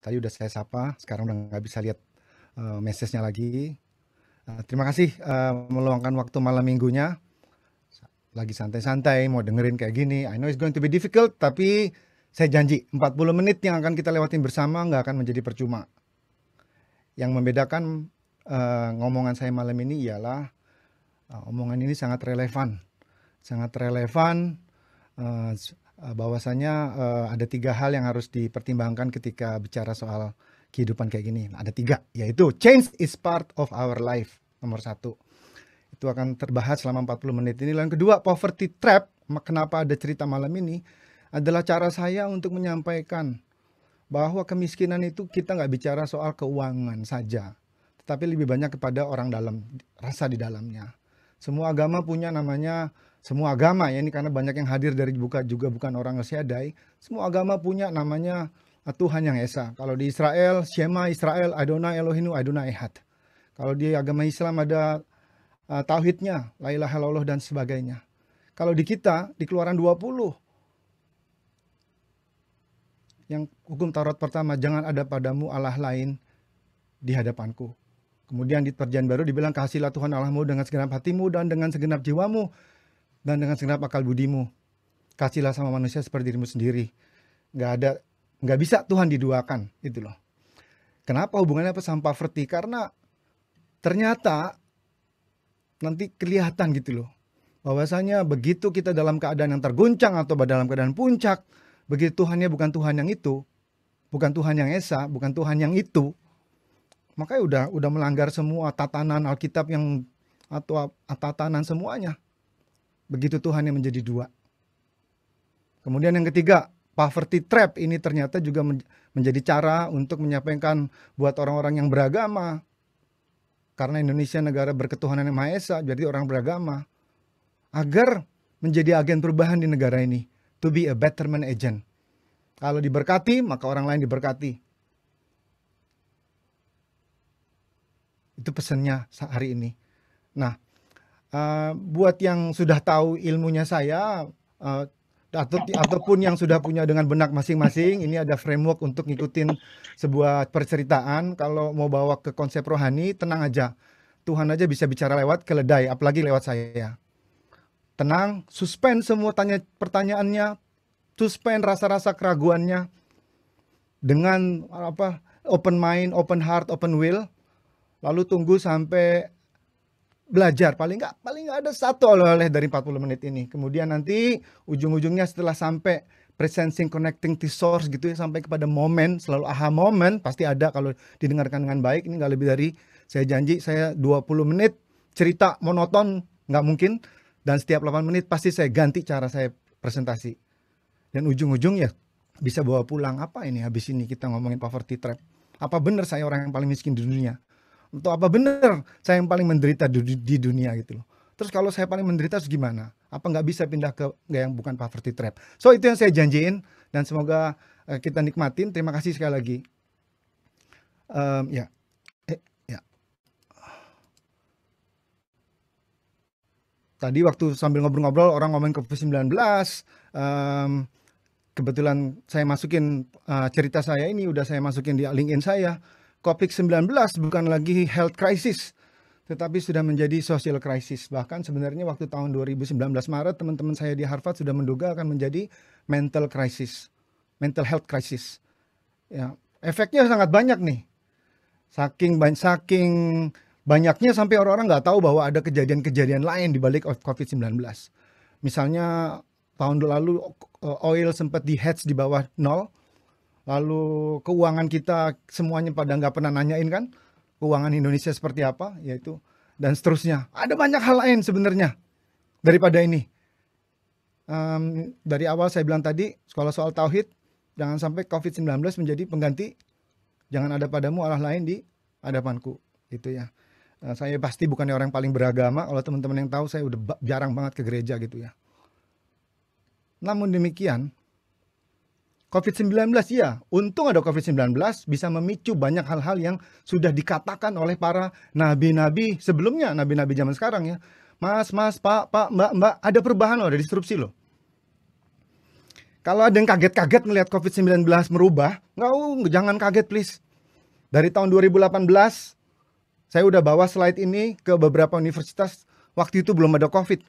Tadi udah saya sapa, sekarang udah nggak bisa lihat uh, message-nya lagi. Uh, terima kasih uh, meluangkan waktu malam minggunya. Lagi santai-santai, mau dengerin kayak gini. I know it's going to be difficult, tapi saya janji 40 menit yang akan kita lewatin bersama nggak akan menjadi percuma. Yang membedakan uh, ngomongan saya malam ini ialah uh, omongan ini sangat relevan. Sangat relevan, uh, Eh, bahwasanya uh, eh, ada tiga hal yang harus dipertimbangkan ketika bicara soal kehidupan kayak gini. Nah, ada tiga, yaitu change is part of our life, nomor satu. Itu akan terbahas selama 40 menit ini. dan kedua, poverty trap, kenapa ada cerita malam ini, adalah cara saya untuk menyampaikan bahwa kemiskinan itu kita nggak bicara soal keuangan saja, tetapi lebih banyak kepada orang dalam, rasa di dalamnya. Semua agama punya namanya semua agama ya ini karena banyak yang hadir dari buka juga bukan orang Ngesyadai. Semua agama punya namanya eh, Tuhan yang Esa. Kalau di Israel, Shema Israel, Adonai Elohimu, Adonai Ehad. Kalau di agama Islam ada uh, tauhidnya, la ilaha illallah dan sebagainya. Kalau di kita di Keluaran 20 yang hukum Taurat pertama jangan ada padamu allah lain di hadapanku. Kemudian di perjanjian baru dibilang kasihlah Tuhan Allahmu dengan segenap hatimu dan dengan segenap jiwamu dan dengan segenap akal budimu. Kasihlah sama manusia seperti dirimu sendiri. Gak ada, gak bisa Tuhan diduakan, itu loh. Kenapa hubungannya apa sama poverty? Karena ternyata nanti kelihatan gitu loh. Bahwasanya begitu kita dalam keadaan yang terguncang atau dalam keadaan puncak, begitu Tuhannya bukan Tuhan yang itu, bukan Tuhan yang Esa, bukan Tuhan yang itu, makanya udah udah melanggar semua tatanan Alkitab yang atau tatanan semuanya Begitu Tuhan yang menjadi dua. Kemudian yang ketiga, poverty trap ini ternyata juga menjadi cara untuk menyampaikan buat orang-orang yang beragama. Karena Indonesia negara berketuhanan yang Maha Esa, jadi orang beragama. Agar menjadi agen perubahan di negara ini. To be a betterment agent. Kalau diberkati, maka orang lain diberkati. Itu pesannya hari ini. Nah, uh, buat yang sudah tahu ilmunya saya uh, atau ataupun yang sudah punya dengan benak masing-masing ini ada framework untuk ngikutin sebuah perceritaan kalau mau bawa ke konsep rohani tenang aja Tuhan aja bisa bicara lewat keledai apalagi lewat saya tenang suspend semua tanya pertanyaannya suspend rasa-rasa keraguannya dengan apa open mind open heart open will lalu tunggu sampai belajar paling nggak paling nggak ada satu oleh-oleh dari 40 menit ini kemudian nanti ujung-ujungnya setelah sampai presencing connecting to source gitu ya sampai kepada momen selalu aha moment pasti ada kalau didengarkan dengan baik ini nggak lebih dari saya janji saya 20 menit cerita monoton nggak mungkin dan setiap 8 menit pasti saya ganti cara saya presentasi dan ujung-ujung ya bisa bawa pulang apa ini habis ini kita ngomongin poverty trap apa benar saya orang yang paling miskin di dunia untuk apa benar saya yang paling menderita di, di dunia gitu loh. Terus kalau saya paling menderita terus gimana? Apa nggak bisa pindah ke nggak yang bukan poverty trap? So itu yang saya janjiin dan semoga uh, kita nikmatin. Terima kasih sekali lagi. Um, ya. Eh, ya. Tadi waktu sambil ngobrol-ngobrol orang ngomongin ke 19 um, kebetulan saya masukin uh, cerita saya ini udah saya masukin di LinkedIn saya COVID-19 bukan lagi health crisis, tetapi sudah menjadi social crisis. Bahkan sebenarnya waktu tahun 2019 Maret, teman-teman saya di Harvard sudah menduga akan menjadi mental crisis, mental health crisis. Ya, efeknya sangat banyak nih. Saking saking banyaknya sampai orang-orang nggak tahu bahwa ada kejadian-kejadian lain di balik COVID-19. Misalnya tahun lalu eh, oil sempat di hedge di bawah nol, lalu keuangan kita semuanya pada nggak pernah nanyain kan keuangan Indonesia seperti apa yaitu dan seterusnya ada banyak hal lain sebenarnya daripada ini um, dari awal saya bilang tadi sekolah soal tauhid jangan sampai COVID-19 menjadi pengganti jangan ada padamu Allah lain di hadapanku itu ya nah, saya pasti bukan orang yang paling beragama kalau teman-teman yang tahu saya udah jarang banget ke gereja gitu ya namun demikian COVID-19 ya, untung ada COVID-19 bisa memicu banyak hal-hal yang sudah dikatakan oleh para nabi-nabi sebelumnya, nabi-nabi zaman sekarang ya. Mas, mas, pak, pak, mbak, mbak, ada perubahan loh, ada disrupsi loh. Kalau ada yang kaget-kaget melihat COVID-19 merubah, nggak, uh, jangan kaget please. Dari tahun 2018, saya udah bawa slide ini ke beberapa universitas, waktu itu belum ada COVID.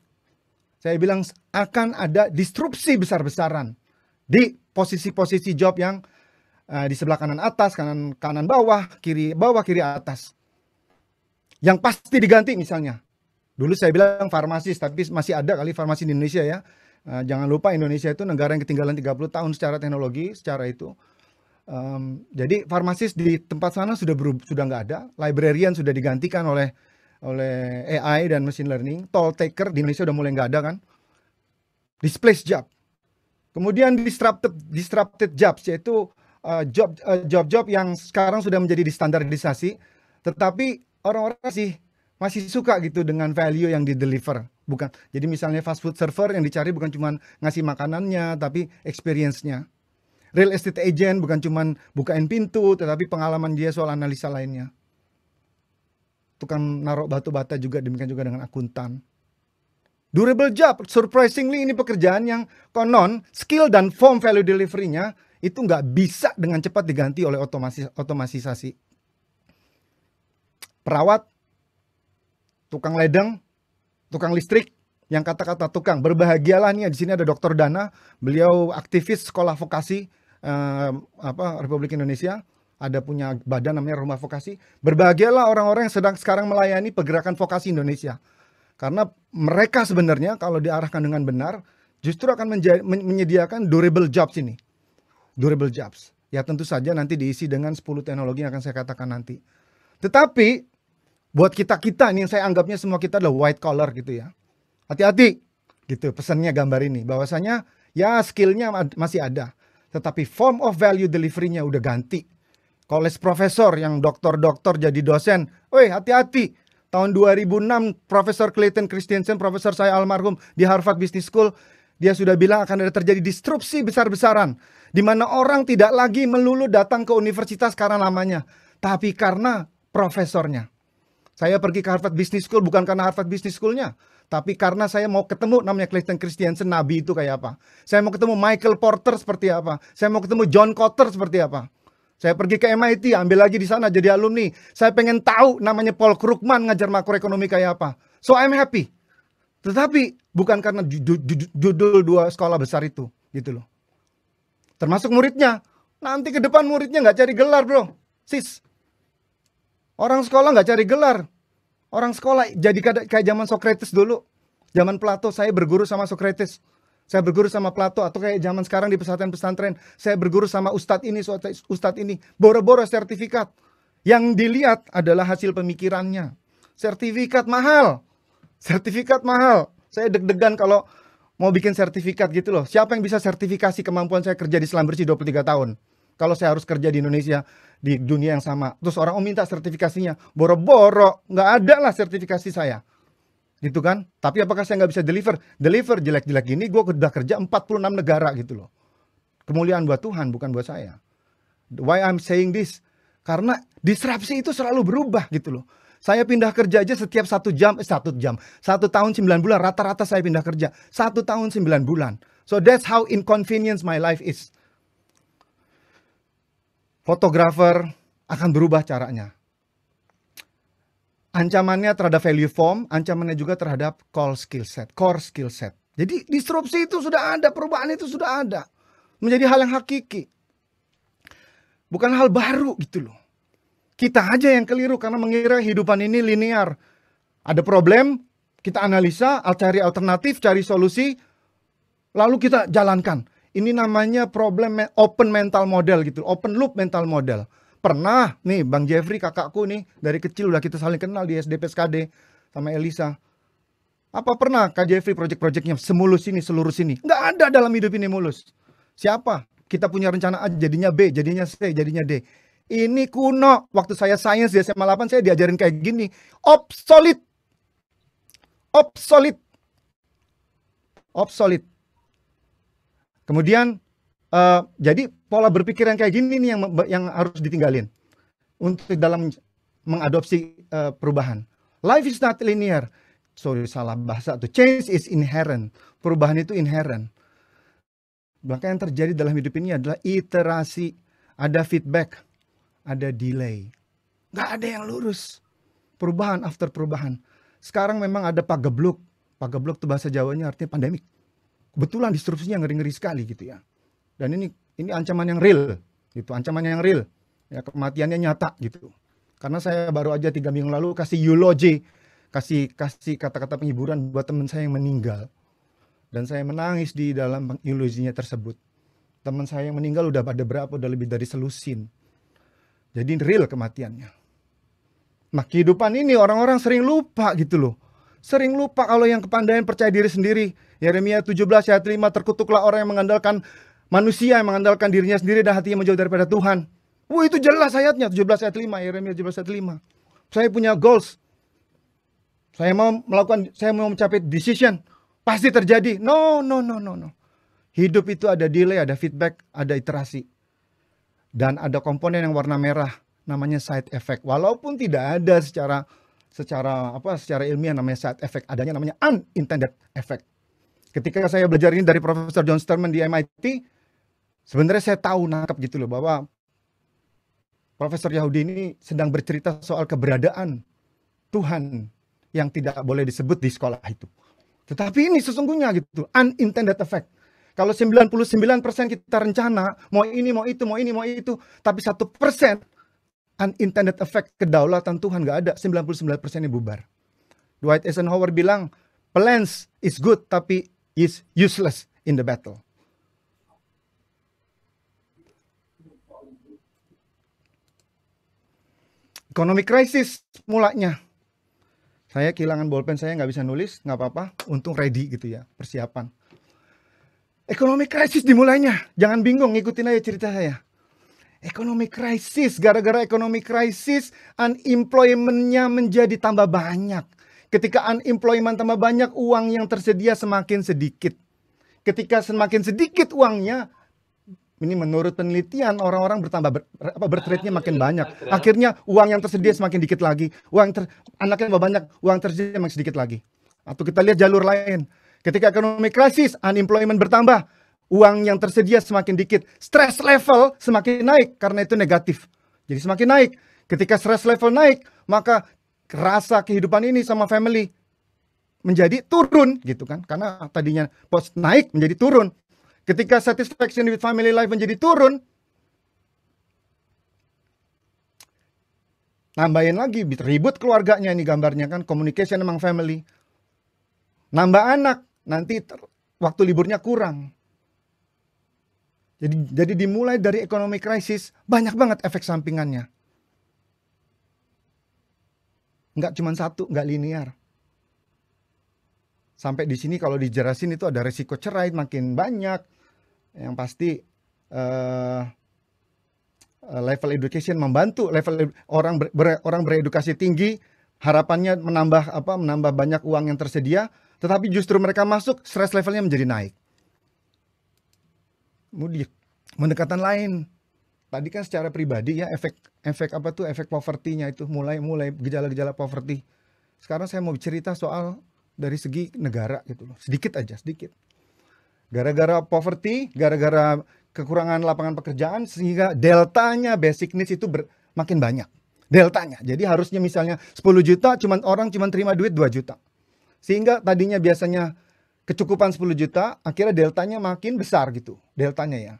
Saya bilang akan ada disrupsi besar-besaran di posisi-posisi job yang uh, di sebelah kanan atas, kanan kanan bawah, kiri bawah, kiri atas. Yang pasti diganti misalnya. Dulu saya bilang farmasis, tapi masih ada kali farmasi di Indonesia ya. Uh, jangan lupa Indonesia itu negara yang ketinggalan 30 tahun secara teknologi, secara itu. Um, jadi farmasis di tempat sana sudah berub, sudah nggak ada, librarian sudah digantikan oleh oleh AI dan machine learning, toll taker di Indonesia sudah mulai nggak ada kan, displaced job. Kemudian disrupted disrupted jobs yaitu uh, uh, job-job yang sekarang sudah menjadi standarisasi, tetapi orang-orang masih masih suka gitu dengan value yang di deliver. Bukan. Jadi misalnya fast food server yang dicari bukan cuma ngasih makanannya, tapi experience-nya. Real estate agent bukan cuma bukain pintu, tetapi pengalaman dia soal analisa lainnya. Tukang narok batu bata juga demikian juga dengan akuntan. Durable job, surprisingly ini pekerjaan yang konon skill dan form value delivery-nya itu nggak bisa dengan cepat diganti oleh otomasi, otomatisasi. Perawat, tukang ledeng, tukang listrik, yang kata-kata tukang. Berbahagialah nih, di sini ada dokter Dana, beliau aktivis sekolah vokasi eh, apa Republik Indonesia ada punya badan namanya Rumah Vokasi. Berbahagialah orang-orang yang sedang sekarang melayani pergerakan vokasi Indonesia. Karena mereka sebenarnya kalau diarahkan dengan benar justru akan menyediakan durable jobs ini. Durable jobs. Ya tentu saja nanti diisi dengan 10 teknologi yang akan saya katakan nanti. Tetapi buat kita-kita ini yang saya anggapnya semua kita adalah white collar gitu ya. Hati-hati gitu pesannya gambar ini bahwasanya ya skillnya masih ada tetapi form of value delivery-nya udah ganti. College profesor yang dokter-dokter jadi dosen, woi hati-hati Tahun 2006 Profesor Clayton Christensen, profesor saya almarhum di Harvard Business School, dia sudah bilang akan ada terjadi disrupsi besar-besaran di mana orang tidak lagi melulu datang ke universitas karena namanya, tapi karena profesornya. Saya pergi ke Harvard Business School bukan karena Harvard Business Schoolnya, tapi karena saya mau ketemu namanya Clayton Christensen, nabi itu kayak apa. Saya mau ketemu Michael Porter seperti apa. Saya mau ketemu John Cotter seperti apa. Saya pergi ke MIT, ambil lagi di sana jadi alumni. Saya pengen tahu namanya Paul Krugman ngajar makroekonomi kayak apa. So I'm happy. Tetapi bukan karena judul dua sekolah besar itu, gitu loh. Termasuk muridnya. Nanti ke depan muridnya nggak cari gelar, bro. Sis. Orang sekolah nggak cari gelar. Orang sekolah jadi kayak zaman Socrates dulu. Zaman Plato saya berguru sama Socrates. Saya berguru sama Plato atau kayak zaman sekarang di pesantren-pesantren. Saya berguru sama ustadz ini, ustadz ini. Boro-boro sertifikat. Yang dilihat adalah hasil pemikirannya. Sertifikat mahal. Sertifikat mahal. Saya deg-degan kalau mau bikin sertifikat gitu loh. Siapa yang bisa sertifikasi kemampuan saya kerja di Selam Bersih 23 tahun? Kalau saya harus kerja di Indonesia, di dunia yang sama. Terus orang oh minta sertifikasinya. Boro-boro, nggak ada lah sertifikasi saya gitu kan. Tapi apakah saya nggak bisa deliver? Deliver jelek-jelek ini gue udah kerja 46 negara gitu loh. Kemuliaan buat Tuhan, bukan buat saya. Why I'm saying this? Karena disrupsi itu selalu berubah gitu loh. Saya pindah kerja aja setiap satu jam, eh, satu jam, satu tahun sembilan bulan rata-rata saya pindah kerja, satu tahun sembilan bulan. So that's how inconvenience my life is. Fotografer akan berubah caranya. Ancamannya terhadap value form, ancamannya juga terhadap core skill set, core skill set. Jadi disrupsi itu sudah ada, perubahan itu sudah ada. Menjadi hal yang hakiki. Bukan hal baru gitu loh. Kita aja yang keliru karena mengira hidupan ini linear. Ada problem, kita analisa, cari alternatif, cari solusi, lalu kita jalankan. Ini namanya problem open mental model gitu, open loop mental model. Pernah nih Bang Jeffrey kakakku nih dari kecil udah kita saling kenal di SDP SKD sama Elisa. Apa pernah Kak Jeffrey project-projectnya semulus ini, seluruh sini? Nggak ada dalam hidup ini mulus. Siapa? Kita punya rencana A, jadinya B, jadinya C, jadinya D. Ini kuno. Waktu saya science di SMA 8, saya diajarin kayak gini. Obsolete. Obsolete. Obsolete. Kemudian Uh, jadi pola berpikir yang kayak gini nih yang yang harus ditinggalin untuk dalam mengadopsi uh, perubahan. Life is not linear. Sorry salah bahasa tuh. Change is inherent. Perubahan itu inherent. Maka yang terjadi dalam hidup ini adalah iterasi, ada feedback, ada delay. Gak ada yang lurus. Perubahan after perubahan. Sekarang memang ada pagebluk. Pagebluk itu bahasa Jawanya artinya pandemik. Kebetulan disrupsinya ngeri-ngeri sekali gitu ya dan ini ini ancaman yang real, gitu. Ancaman yang real. Ya kematiannya nyata gitu. Karena saya baru aja tiga minggu lalu kasih eulogy, kasih kasih kata-kata penghiburan buat teman saya yang meninggal. Dan saya menangis di dalam euloginya tersebut. Teman saya yang meninggal udah pada berapa? Udah lebih dari selusin. Jadi real kematiannya. Nah kehidupan ini orang-orang sering lupa gitu loh. Sering lupa kalau yang kepandaian percaya diri sendiri. Yeremia 17 ayat 5 terkutuklah orang yang mengandalkan manusia yang mengandalkan dirinya sendiri dan hatinya menjauh daripada Tuhan. Wah itu jelas ayatnya 17 ayat 5 Yeremia 17 ayat 5. Saya punya goals. Saya mau melakukan saya mau mencapai decision. Pasti terjadi. No, no, no, no, no. Hidup itu ada delay, ada feedback, ada iterasi. Dan ada komponen yang warna merah namanya side effect. Walaupun tidak ada secara secara apa secara ilmiah namanya side effect, adanya namanya unintended effect. Ketika saya belajar ini dari Profesor John Sterman di MIT, sebenarnya saya tahu nangkap gitu loh bahwa Profesor Yahudi ini sedang bercerita soal keberadaan Tuhan yang tidak boleh disebut di sekolah itu. Tetapi ini sesungguhnya gitu, unintended effect. Kalau 99% kita rencana, mau ini, mau itu, mau ini, mau itu, tapi 1% unintended effect kedaulatan Tuhan gak ada, 99% ini bubar. Dwight Eisenhower bilang, plans is good, tapi is useless in the battle. Ekonomi krisis mulanya. Saya kehilangan bolpen saya nggak bisa nulis, nggak apa-apa. Untung ready gitu ya, persiapan. Ekonomi krisis dimulainya. Jangan bingung, ngikutin aja cerita saya. Ekonomi krisis gara-gara economic crisis, unemploymentnya menjadi tambah banyak. Ketika unemployment tambah banyak, uang yang tersedia semakin sedikit. Ketika semakin sedikit uangnya, ini menurut penelitian orang-orang bertambah ber, apa bertrade makin iya, banyak. Iya. Akhirnya uang yang tersedia semakin dikit lagi, uang ter, anaknya tambah banyak, uang tersedia semakin sedikit lagi. Atau kita lihat jalur lain. Ketika ekonomi krisis, unemployment bertambah, uang yang tersedia semakin dikit, stress level semakin naik karena itu negatif. Jadi semakin naik. Ketika stress level naik, maka rasa kehidupan ini sama family menjadi turun gitu kan karena tadinya pos naik menjadi turun Ketika satisfaction with family life menjadi turun, nambahin lagi, ribut keluarganya ini gambarnya kan, communication emang family. Nambah anak, nanti waktu liburnya kurang. Jadi, jadi dimulai dari ekonomi krisis banyak banget efek sampingannya. Nggak cuma satu, nggak linear sampai di sini kalau dijelasin itu ada resiko cerai makin banyak yang pasti uh, level education membantu level orang ber, orang beredukasi tinggi harapannya menambah apa menambah banyak uang yang tersedia tetapi justru mereka masuk stress levelnya menjadi naik mudik mendekatan lain tadi kan secara pribadi ya efek efek apa tuh efek poverty-nya itu mulai mulai gejala-gejala poverty sekarang saya mau cerita soal dari segi negara gitu loh. Sedikit aja, sedikit. Gara-gara poverty, gara-gara kekurangan lapangan pekerjaan sehingga deltanya basic needs itu ber, makin banyak. Deltanya. Jadi harusnya misalnya 10 juta cuman orang cuman terima duit 2 juta. Sehingga tadinya biasanya kecukupan 10 juta, akhirnya deltanya makin besar gitu. Deltanya ya.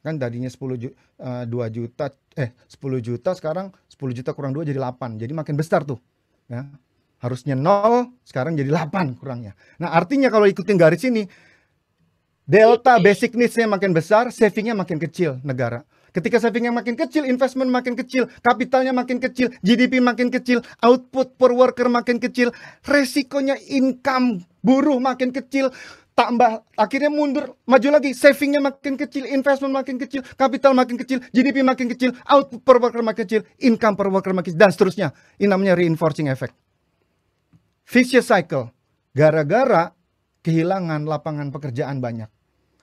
Kan tadinya 10 juta, 2 juta eh 10 juta sekarang 10 juta kurang 2 jadi 8. Jadi makin besar tuh. Ya harusnya 0, sekarang jadi 8 kurangnya. Nah, artinya kalau ikutin garis ini, delta basic needs-nya makin besar, savingnya makin kecil negara. Ketika savingnya makin kecil, investment makin kecil, kapitalnya makin kecil, GDP makin kecil, output per worker makin kecil, resikonya income buruh makin kecil, tambah akhirnya mundur maju lagi savingnya makin kecil investment makin kecil kapital makin kecil GDP makin kecil output per worker makin kecil income per worker makin kecil dan seterusnya ini namanya reinforcing effect vicious cycle. Gara-gara kehilangan lapangan pekerjaan banyak.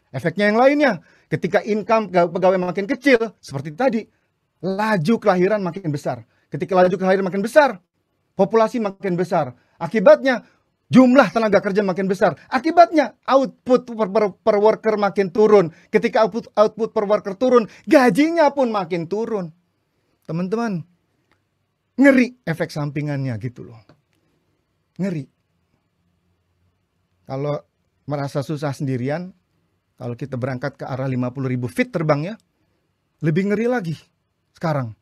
Efeknya yang lainnya, ketika income pegawai makin kecil, seperti tadi, laju kelahiran makin besar. Ketika laju kelahiran makin besar, populasi makin besar. Akibatnya, jumlah tenaga kerja makin besar. Akibatnya, output per, per, per worker makin turun. Ketika output, output per worker turun, gajinya pun makin turun. Teman-teman, ngeri efek sampingannya gitu loh ngeri. Kalau merasa susah sendirian, kalau kita berangkat ke arah 50 ribu feet terbangnya, lebih ngeri lagi sekarang.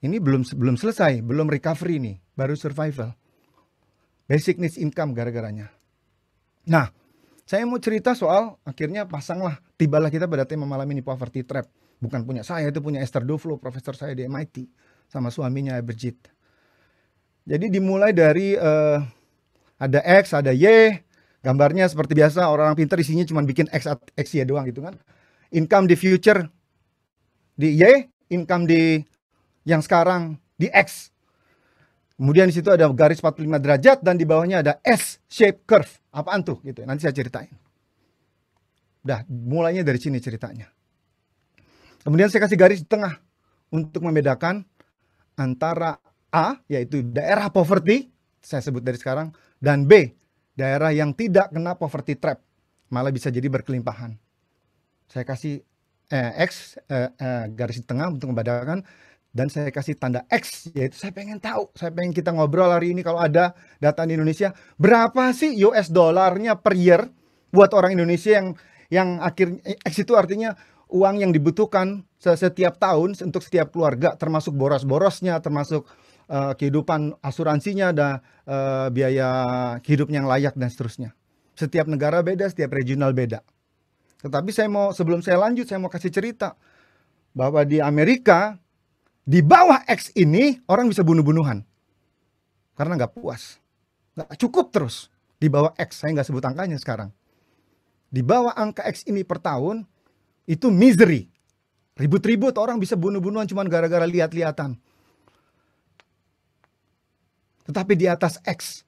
Ini belum belum selesai, belum recovery nih, baru survival. Basic needs income gara-garanya. Nah, saya mau cerita soal akhirnya pasanglah, tibalah kita pada tema malam ini poverty trap. Bukan punya saya, itu punya Esther Duflo, profesor saya di MIT, sama suaminya Everjit. Jadi dimulai dari uh, ada X, ada Y, gambarnya seperti biasa orang-orang pinter isinya cuma bikin X, X, Y doang gitu kan. Income di future di Y, income di yang sekarang di X. Kemudian di situ ada garis 45 derajat dan di bawahnya ada S shape curve. Apaan tuh gitu. Ya, nanti saya ceritain. Udah, mulainya dari sini ceritanya. Kemudian saya kasih garis di tengah untuk membedakan antara A yaitu daerah poverty, saya sebut dari sekarang, dan B daerah yang tidak kena poverty trap, malah bisa jadi berkelimpahan. Saya kasih eh, X eh, eh, garis di tengah untuk membedakan dan saya kasih tanda X yaitu saya pengen tahu, saya pengen kita ngobrol hari ini kalau ada data di Indonesia berapa sih US dolarnya per year buat orang Indonesia yang yang akhirnya X itu artinya uang yang dibutuhkan setiap tahun untuk setiap keluarga termasuk boros-borosnya termasuk Eh, kehidupan asuransinya ada uh, eh, biaya hidup yang layak dan seterusnya. Setiap negara beda, setiap regional beda. Tetapi saya mau sebelum saya lanjut saya mau kasih cerita bahwa di Amerika di bawah X ini orang bisa bunuh-bunuhan karena nggak puas, nggak cukup terus di bawah X. Saya nggak sebut angkanya sekarang. Di bawah angka X ini per tahun itu misery, ribut-ribut orang bisa bunuh-bunuhan cuma gara-gara lihat-lihatan tetapi di atas X.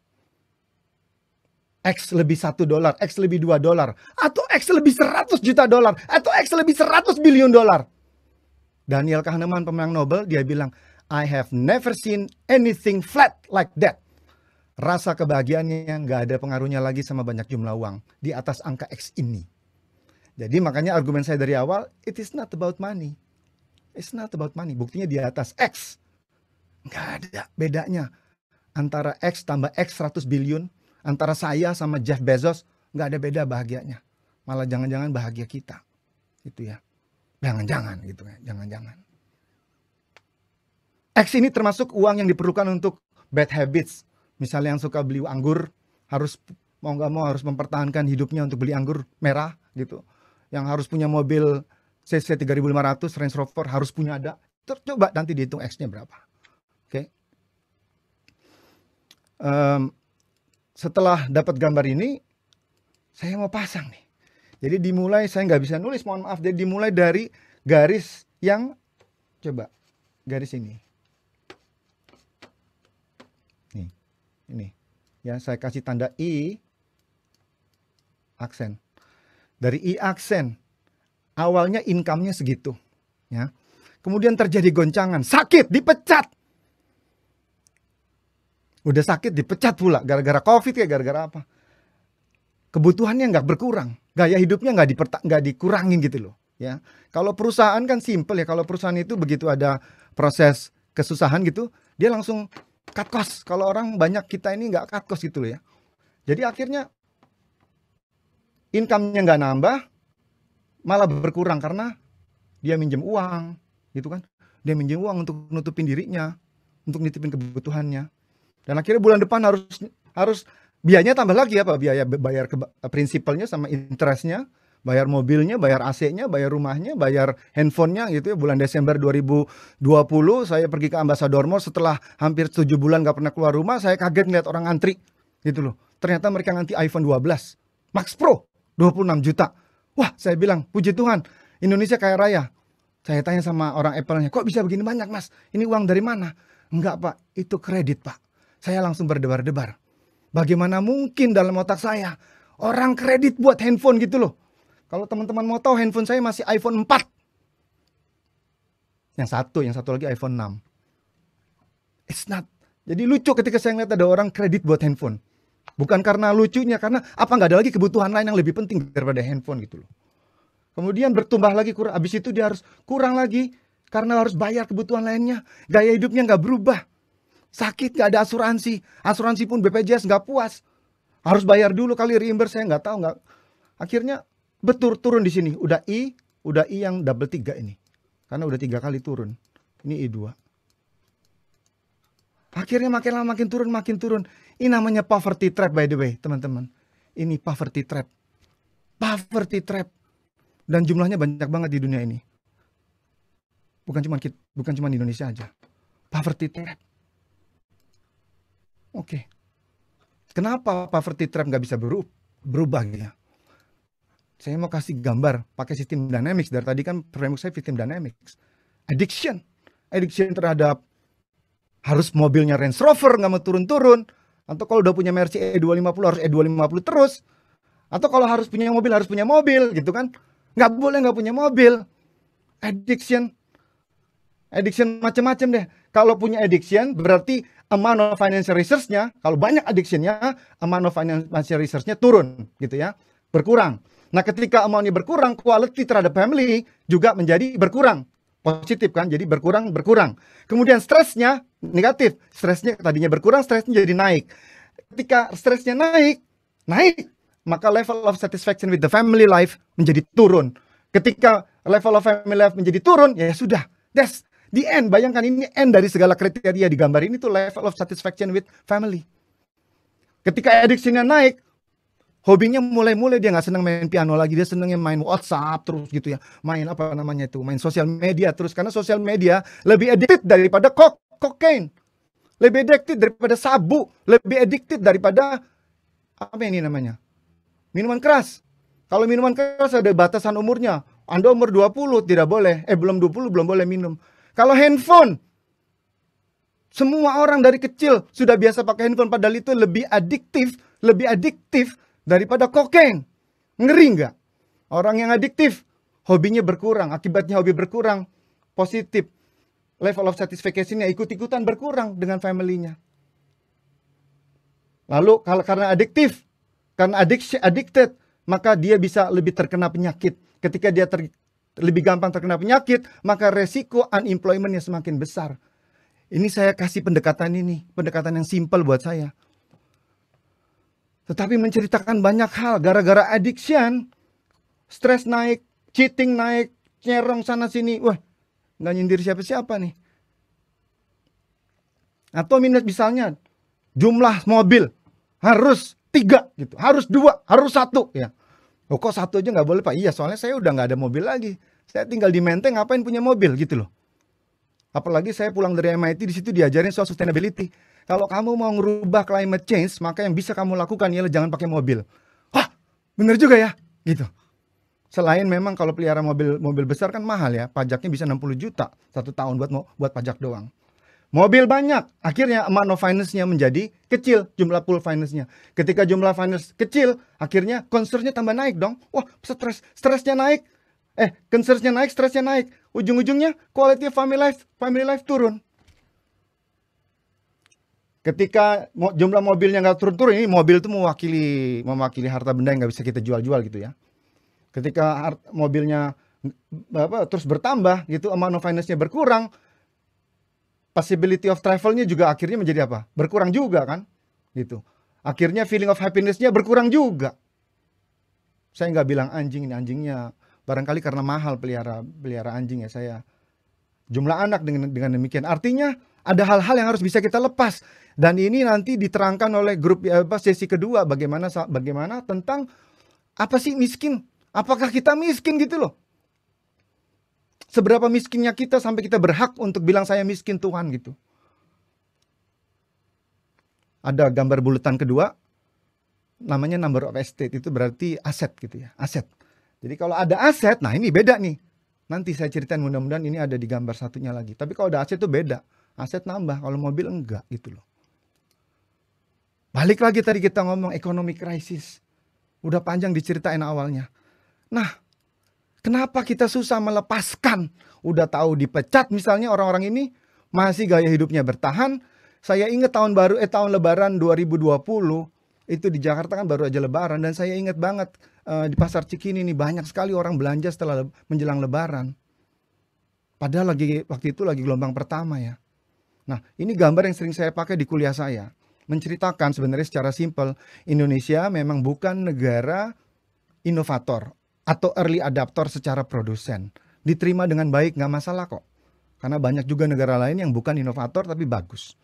X lebih 1 dolar, X lebih 2 dolar, atau X lebih 100 juta dolar, atau X lebih 100 billion dolar. Daniel Kahneman pemenang Nobel dia bilang, I have never seen anything flat like that. Rasa kebahagiaannya yang gak ada pengaruhnya lagi sama banyak jumlah uang di atas angka X ini. Jadi makanya argumen saya dari awal, it is not about money. It's not about money. Buktinya di atas X. Gak ada bedanya antara X tambah X 100 billion, antara saya sama Jeff Bezos, nggak ada beda bahagianya. Malah jangan-jangan bahagia kita. itu ya. Jangan-jangan gitu ya, jangan-jangan. X ini termasuk uang yang diperlukan untuk bad habits. Misalnya yang suka beli anggur, harus mau nggak mau harus mempertahankan hidupnya untuk beli anggur merah gitu. Yang harus punya mobil CC 3500 Range Rover harus punya ada. Coba nanti dihitung X-nya berapa um, setelah dapat gambar ini saya mau pasang nih. Jadi dimulai saya nggak bisa nulis, mohon maaf. Jadi dimulai dari garis yang coba garis ini. Nih, ini. Ya, saya kasih tanda i aksen. Dari i aksen awalnya income-nya segitu, ya. Kemudian terjadi goncangan, sakit, dipecat udah sakit dipecat pula gara-gara covid ya gara-gara apa kebutuhannya nggak berkurang gaya hidupnya nggak diperta nggak dikurangin gitu loh ya kalau perusahaan kan simple ya kalau perusahaan itu begitu ada proses kesusahan gitu dia langsung cut cost kalau orang banyak kita ini nggak cut cost gitu loh ya jadi akhirnya income-nya nggak nambah malah berkurang karena dia minjem uang gitu kan dia minjem uang untuk nutupin dirinya untuk nitipin kebutuhannya dan akhirnya bulan depan harus harus biayanya tambah lagi apa biaya bayar ke, prinsipalnya sama interestnya bayar mobilnya, bayar AC-nya, bayar rumahnya, bayar handphonenya gitu ya. Bulan Desember 2020 saya pergi ke Ambassador Mall setelah hampir 7 bulan nggak pernah keluar rumah, saya kaget ngeliat orang antri gitu loh. Ternyata mereka nganti iPhone 12 Max Pro 26 juta. Wah, saya bilang puji Tuhan, Indonesia kaya raya. Saya tanya sama orang Apple-nya, kok bisa begini banyak mas? Ini uang dari mana? Enggak pak, itu kredit pak. Saya langsung berdebar-debar. Bagaimana mungkin dalam otak saya orang kredit buat handphone gitu loh. Kalau teman-teman mau tahu handphone saya masih iPhone 4. Yang satu, yang satu lagi iPhone 6. It's not. Jadi lucu ketika saya ngeliat ada orang kredit buat handphone. Bukan karena lucunya, karena apa nggak ada lagi kebutuhan lain yang lebih penting daripada handphone gitu loh. Kemudian bertambah lagi kurang, habis itu dia harus kurang lagi karena harus bayar kebutuhan lainnya. Gaya hidupnya nggak berubah sakit nggak ada asuransi asuransi pun BPJS nggak puas harus bayar dulu kali reimburse saya nggak tahu nggak akhirnya betul turun di sini udah i udah i yang double tiga ini karena udah tiga kali turun ini i 2 akhirnya makin lama makin turun makin turun ini namanya poverty trap by the way teman-teman ini poverty trap poverty trap dan jumlahnya banyak banget di dunia ini bukan cuma bukan cuma di Indonesia aja poverty trap Oke. Okay. Kenapa poverty trap nggak bisa berubah, berubah gitu ya? Saya mau kasih gambar pakai sistem dynamics. Dari tadi kan framework saya sistem dynamics. Addiction. Addiction terhadap harus mobilnya Range Rover nggak mau turun-turun. Atau kalau udah punya Mercy E250 harus E250 terus. Atau kalau harus punya mobil harus punya mobil gitu kan. Nggak boleh nggak punya mobil. Addiction. Addiction macam-macam deh kalau punya addiction, berarti amount of financial research-nya, kalau banyak addiction-nya, amount of financial research-nya turun gitu ya, berkurang. Nah, ketika amount ini berkurang, quality terhadap family juga menjadi berkurang. Positif kan, jadi berkurang, berkurang. Kemudian stresnya negatif, stresnya tadinya berkurang, stresnya jadi naik. Ketika stresnya naik, naik, maka level of satisfaction with the family life menjadi turun. Ketika level of family life menjadi turun, ya sudah, that's di end, bayangkan ini end dari segala kriteria di gambar ini tuh level of satisfaction with family. Ketika addictionnya naik, hobinya mulai-mulai dia nggak seneng main piano lagi, dia senengnya main WhatsApp terus gitu ya, main apa namanya itu, main sosial media terus karena sosial media lebih addicted daripada kok kokain, lebih addicted daripada sabu, lebih addicted daripada apa ini namanya minuman keras. Kalau minuman keras ada batasan umurnya. Anda umur 20 tidak boleh, eh belum 20 belum boleh minum. Kalau handphone, semua orang dari kecil sudah biasa pakai handphone padahal itu lebih adiktif, lebih adiktif daripada kokeng. Ngeri nggak? Orang yang adiktif, hobinya berkurang. Akibatnya hobi berkurang, positif. Level of satisfaction-nya ikut-ikutan berkurang dengan family-nya. Lalu kalau karena adiktif, karena addicted, maka dia bisa lebih terkena penyakit. Ketika dia ter, lebih gampang terkena penyakit, maka resiko unemploymentnya semakin besar. Ini saya kasih pendekatan ini, pendekatan yang simple buat saya. Tetapi menceritakan banyak hal, gara-gara addiction, stress naik, cheating naik, nyerong sana sini, wah nggak nyindir siapa-siapa nih. Atau minus misalnya jumlah mobil harus tiga gitu, harus dua, harus satu ya Oh kok satu aja nggak boleh pak? Iya soalnya saya udah nggak ada mobil lagi. Saya tinggal di Menteng ngapain punya mobil gitu loh. Apalagi saya pulang dari MIT di situ diajarin soal sustainability. Kalau kamu mau ngerubah climate change, maka yang bisa kamu lakukan ialah jangan pakai mobil. Wah, bener juga ya, gitu. Selain memang kalau pelihara mobil mobil besar kan mahal ya, pajaknya bisa 60 juta satu tahun buat buat pajak doang. Mobil banyak, akhirnya amount of finance-nya menjadi kecil, jumlah pool finance-nya. Ketika jumlah finance kecil, akhirnya concern tambah naik dong. Wah, stres, stresnya naik. Eh, concern naik, stresnya naik. Ujung-ujungnya quality family life, family life turun. Ketika jumlah mobilnya nggak turun-turun, ini mobil itu mewakili mewakili harta benda yang nggak bisa kita jual-jual gitu ya. Ketika mobilnya apa, terus bertambah gitu, amount of finance-nya berkurang, possibility of travelnya juga akhirnya menjadi apa? Berkurang juga kan? Gitu. Akhirnya feeling of happinessnya berkurang juga. Saya nggak bilang anjing ini anjingnya barangkali karena mahal pelihara pelihara anjing ya saya jumlah anak dengan dengan demikian artinya ada hal-hal yang harus bisa kita lepas dan ini nanti diterangkan oleh grup eh, apa sesi kedua bagaimana bagaimana tentang apa sih miskin apakah kita miskin gitu loh Seberapa miskinnya kita sampai kita berhak untuk bilang saya miskin Tuhan gitu. Ada gambar buletan kedua, namanya number of estate itu berarti aset gitu ya, aset. Jadi kalau ada aset, nah ini beda nih. Nanti saya ceritain mudah-mudahan ini ada di gambar satunya lagi. Tapi kalau ada aset itu beda. Aset nambah, kalau mobil enggak gitu loh. Balik lagi tadi kita ngomong ekonomi krisis, Udah panjang diceritain awalnya. Nah, Kenapa kita susah melepaskan? Udah tahu dipecat misalnya orang-orang ini masih gaya hidupnya bertahan. Saya ingat tahun baru eh tahun lebaran 2020 itu di Jakarta kan baru aja lebaran dan saya ingat banget uh, di pasar Cikini ini banyak sekali orang belanja setelah le menjelang lebaran. Padahal lagi waktu itu lagi gelombang pertama ya. Nah, ini gambar yang sering saya pakai di kuliah saya. Menceritakan sebenarnya secara simpel, Indonesia memang bukan negara inovator atau early adapter secara produsen. Diterima dengan baik nggak masalah kok. Karena banyak juga negara lain yang bukan inovator tapi bagus.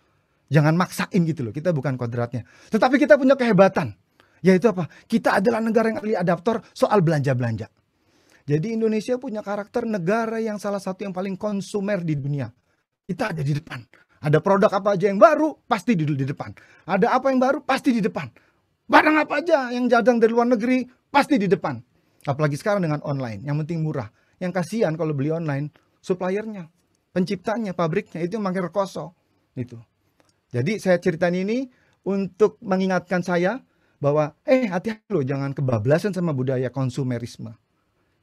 Jangan maksain gitu loh, kita bukan kodratnya. Tetapi kita punya kehebatan. Yaitu apa? Kita adalah negara yang early adapter soal belanja-belanja. Jadi Indonesia punya karakter negara yang salah satu yang paling konsumer di dunia. Kita ada di depan. Ada produk apa aja yang baru, pasti di, di depan. Ada apa yang baru, pasti di depan. Barang apa aja yang jadang dari luar negeri, pasti di depan. Apalagi sekarang dengan online, yang penting murah. Yang kasihan kalau beli online, suppliernya, penciptanya, pabriknya itu makin rekoso gitu. Jadi saya ceritain ini untuk mengingatkan saya bahwa eh hati-hati loh jangan kebablasan sama budaya konsumerisme.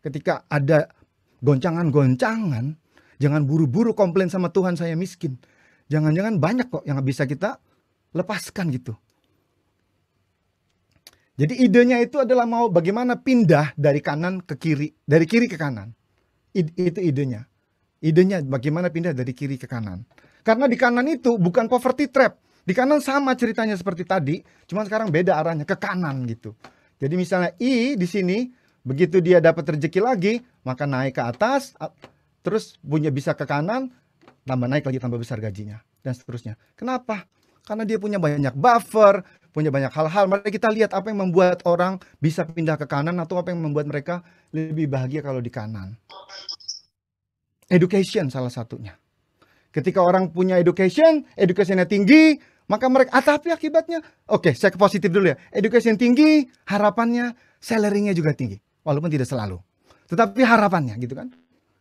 Ketika ada goncangan-goncangan, jangan buru-buru komplain sama Tuhan saya miskin. Jangan-jangan banyak kok yang bisa kita lepaskan gitu. Jadi idenya itu adalah mau bagaimana pindah dari kanan ke kiri, dari kiri ke kanan. I, itu idenya. Idenya bagaimana pindah dari kiri ke kanan. Karena di kanan itu bukan poverty trap. Di kanan sama ceritanya seperti tadi, cuma sekarang beda arahnya ke kanan gitu. Jadi misalnya I di sini begitu dia dapat rezeki lagi, maka naik ke atas terus punya bisa ke kanan, tambah naik lagi tambah besar gajinya dan seterusnya. Kenapa? Karena dia punya banyak buffer, punya banyak hal-hal. Mari kita lihat apa yang membuat orang bisa pindah ke kanan atau apa yang membuat mereka lebih bahagia kalau di kanan. Education salah satunya. Ketika orang punya education, educationnya tinggi, maka mereka, ah, akibatnya, oke saya ke positif dulu ya. Education tinggi, harapannya, salarynya juga tinggi. Walaupun tidak selalu. Tetapi harapannya gitu kan.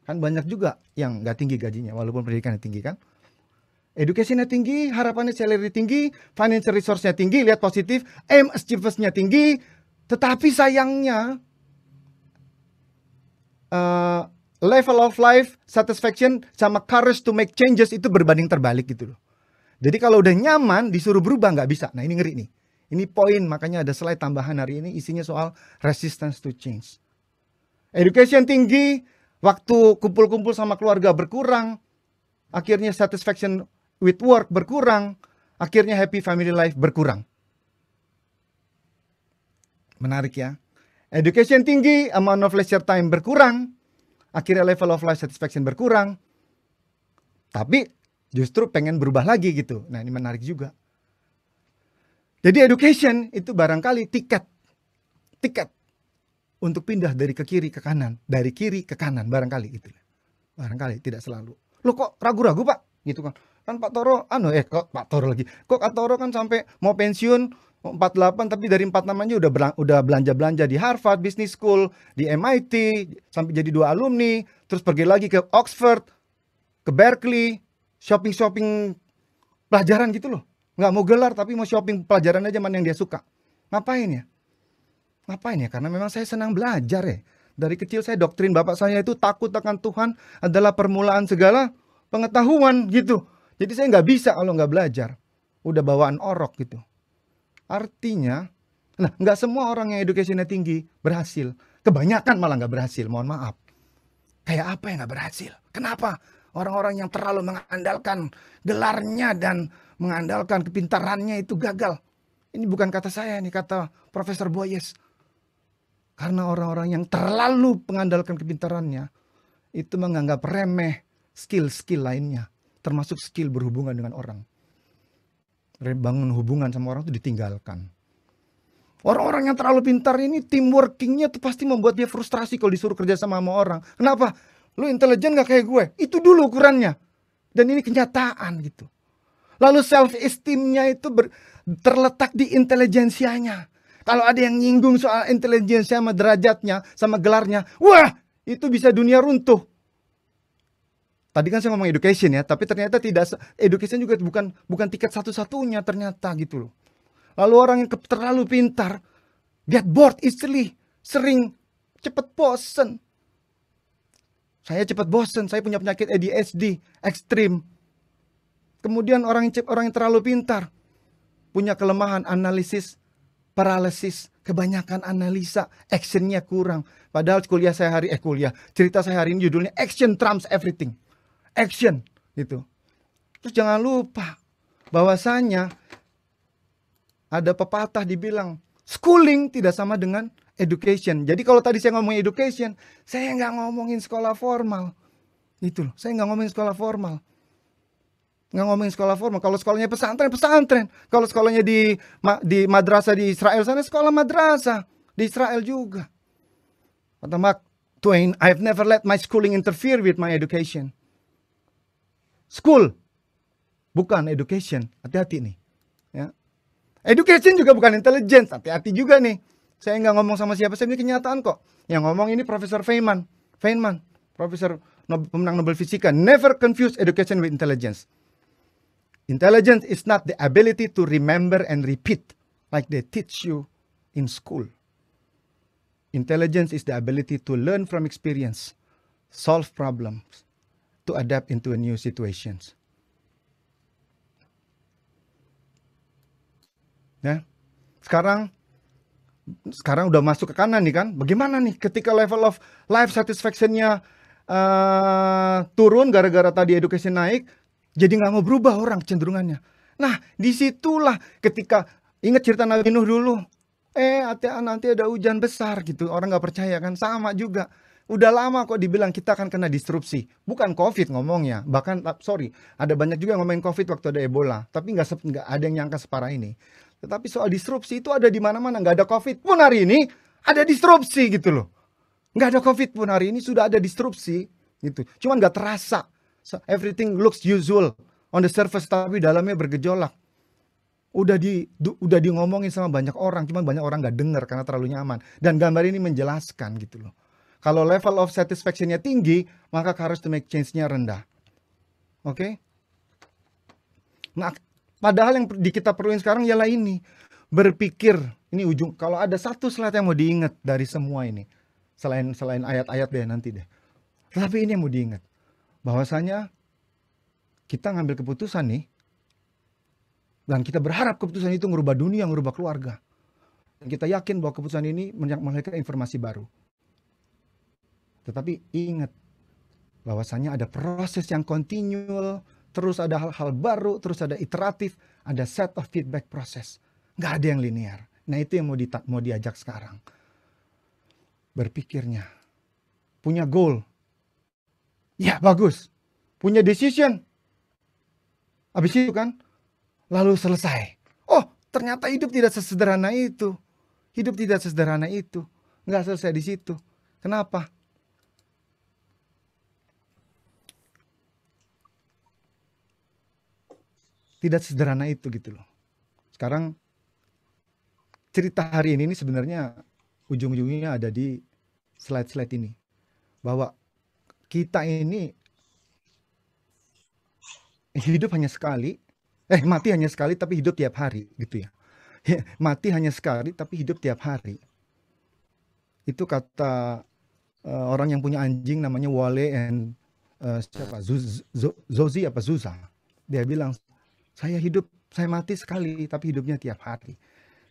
Kan banyak juga yang nggak tinggi gajinya, walaupun pendidikannya tinggi kan. Edukasinya tinggi, harapannya salary tinggi, financial resource-nya tinggi, lihat positif, aim achievements-nya tinggi. Tetapi sayangnya, uh, level of life, satisfaction, sama courage to make changes itu berbanding terbalik gitu loh. Jadi kalau udah nyaman, disuruh berubah nggak bisa. Nah ini ngeri nih. Ini poin, makanya ada slide tambahan hari ini isinya soal resistance to change. Education tinggi, waktu kumpul-kumpul sama keluarga berkurang, akhirnya satisfaction with work berkurang, akhirnya happy family life berkurang. Menarik ya. Education tinggi, amount of leisure time berkurang, akhirnya level of life satisfaction berkurang. Tapi justru pengen berubah lagi gitu. Nah, ini menarik juga. Jadi education itu barangkali tiket tiket untuk pindah dari ke kiri ke kanan, dari kiri ke kanan barangkali gitu. Barangkali tidak selalu. Lo kok ragu-ragu, Pak? Gitu kan kan Pak Toro anu eh kok Pak Toro lagi kok Pak Toro kan sampai mau pensiun 48 tapi dari 46 aja udah belang, udah belanja-belanja di Harvard Business School, di MIT, sampai jadi dua alumni, terus pergi lagi ke Oxford, ke Berkeley, shopping-shopping pelajaran gitu loh. Nggak mau gelar tapi mau shopping pelajaran aja mana yang dia suka. Ngapain ya? Ngapain ya? Karena memang saya senang belajar ya. Dari kecil saya doktrin bapak saya itu takut akan Tuhan adalah permulaan segala pengetahuan gitu. Jadi saya nggak bisa kalau nggak belajar. Udah bawaan orok gitu. Artinya, nah nggak semua orang yang edukasinya tinggi berhasil. Kebanyakan malah nggak berhasil, mohon maaf. Kayak apa yang nggak berhasil? Kenapa? Orang-orang yang terlalu mengandalkan gelarnya dan mengandalkan kepintarannya itu gagal. Ini bukan kata saya, ini kata Profesor Boyes. Karena orang-orang yang terlalu mengandalkan kepintarannya itu menganggap remeh skill-skill lainnya termasuk skill berhubungan dengan orang. Bangun hubungan sama orang itu ditinggalkan. Orang-orang yang terlalu pintar ini tim workingnya tuh pasti membuat dia frustrasi kalau disuruh kerja sama sama orang. Kenapa? Lu intelijen gak kayak gue. Itu dulu ukurannya. Dan ini kenyataan gitu. Lalu self esteemnya itu ber, terletak di intelijensianya. Kalau ada yang nyinggung soal intelijensia sama derajatnya, sama gelarnya, wah itu bisa dunia runtuh tadi kan saya ngomong education ya, tapi ternyata tidak education juga bukan bukan tiket satu-satunya ternyata gitu loh. Lalu orang yang terlalu pintar get bored easily, sering cepat bosen. Saya cepat bosen, saya punya penyakit ADHD ekstrim. Kemudian orang yang orang yang terlalu pintar punya kelemahan analisis paralisis kebanyakan analisa actionnya kurang padahal kuliah saya hari eh kuliah cerita saya hari ini judulnya action trumps everything action gitu. Terus jangan lupa bahwasanya ada pepatah dibilang schooling tidak sama dengan education. Jadi kalau tadi saya ngomongin education, saya nggak ngomongin sekolah formal. Itu loh, saya nggak ngomongin sekolah formal nggak ngomongin sekolah formal. Kalau sekolahnya pesantren, pesantren. Kalau sekolahnya di ma, di madrasah di Israel sana sekolah madrasah di Israel juga. Kata Mark Twain, I've never let my schooling interfere with my education. School. Bukan education. Hati-hati nih. Ya. Education juga bukan intelligence. Hati-hati juga nih. Saya nggak ngomong sama siapa, saya ini kenyataan kok. Yang ngomong ini Profesor Feynman. Feynman. Profesor Nobel, pemenang Nobel Fisika. Never confuse education with intelligence. Intelligence is not the ability to remember and repeat like they teach you in school. Intelligence is the ability to learn from experience, solve problems, to adapt into a new situations. Ya. Sekarang sekarang udah masuk ke kanan nih kan. Bagaimana nih ketika level of life satisfaction-nya uh, turun gara-gara tadi education naik, jadi nggak mau berubah orang cenderungannya. Nah, disitulah ketika ingat cerita Nabi Nuh dulu. Eh, nanti ada hujan besar gitu. Orang nggak percaya kan. Sama juga. Udah lama kok dibilang kita akan kena disrupsi. Bukan COVID ngomongnya. Bahkan, ah, sorry, ada banyak juga yang ngomongin COVID waktu ada Ebola. Tapi nggak nggak ada yang nyangka separah ini. Tetapi soal disrupsi itu ada di mana-mana. Nggak ada COVID pun hari ini ada disrupsi gitu loh. Nggak ada COVID pun hari ini sudah ada disrupsi gitu. Cuman nggak terasa. So, everything looks usual on the surface tapi dalamnya bergejolak. Udah di du, udah di ngomongin sama banyak orang, cuman banyak orang nggak dengar karena terlalu nyaman. Dan gambar ini menjelaskan gitu loh. Kalau level of satisfaction-nya tinggi, maka harus to make change-nya rendah. Oke? Okay? Nah, padahal yang di kita perluin sekarang ialah ini. Berpikir. Ini ujung. Kalau ada satu slide yang mau diingat dari semua ini. Selain selain ayat-ayat deh nanti deh. Tapi ini yang mau diingat. Bahwasanya kita ngambil keputusan nih. Dan kita berharap keputusan itu ngerubah dunia, ngerubah keluarga. Dan kita yakin bahwa keputusan ini menghasilkan informasi baru. Tetapi ingat bahwasanya ada proses yang kontinual, terus ada hal-hal baru, terus ada iteratif, ada set of feedback proses. Nggak ada yang linear. Nah itu yang mau, di, mau diajak sekarang. Berpikirnya. Punya goal. Ya bagus. Punya decision. Habis itu kan. Lalu selesai. Oh ternyata hidup tidak sesederhana itu. Hidup tidak sesederhana itu. Nggak selesai di situ. Kenapa? tidak sederhana itu gitu loh. Sekarang cerita hari ini ini sebenarnya ujung-ujungnya ada di slide-slide ini bahwa kita ini hidup hanya sekali, eh mati hanya sekali tapi hidup tiap hari gitu ya. ya mati hanya sekali tapi hidup tiap hari. Itu kata uh, orang yang punya anjing namanya Wale and uh, siapa Zuz, Zozi apa Zuza. Dia bilang saya hidup, saya mati sekali, tapi hidupnya tiap hari.